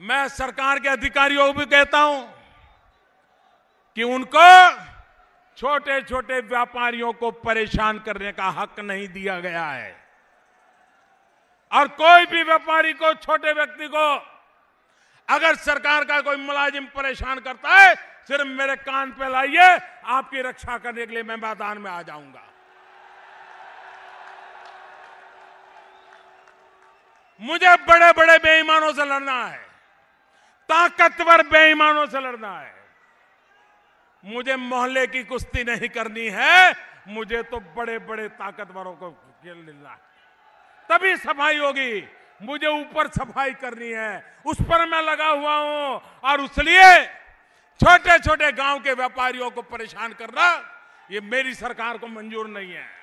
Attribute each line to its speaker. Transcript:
Speaker 1: मैं सरकार के अधिकारियों को भी कहता हूं कि उनको छोटे छोटे व्यापारियों को परेशान करने का हक नहीं दिया गया है और कोई भी व्यापारी को छोटे व्यक्ति को अगर सरकार का कोई मुलाजिम परेशान करता है सिर्फ मेरे कान पे लाइए आपकी रक्षा करने के लिए मैं मैदान में आ जाऊंगा मुझे बड़े बड़े बेईमानों से लड़ना है ताकतवर बेईमानों से लड़ना है मुझे मोहल्ले की कुश्ती नहीं करनी है मुझे तो बड़े बड़े ताकतवरों को खेल लेना है तभी सफाई होगी मुझे ऊपर सफाई करनी है उस पर मैं लगा हुआ हूं और उसलिए छोटे छोटे गांव के व्यापारियों को परेशान करना ये मेरी सरकार को मंजूर नहीं है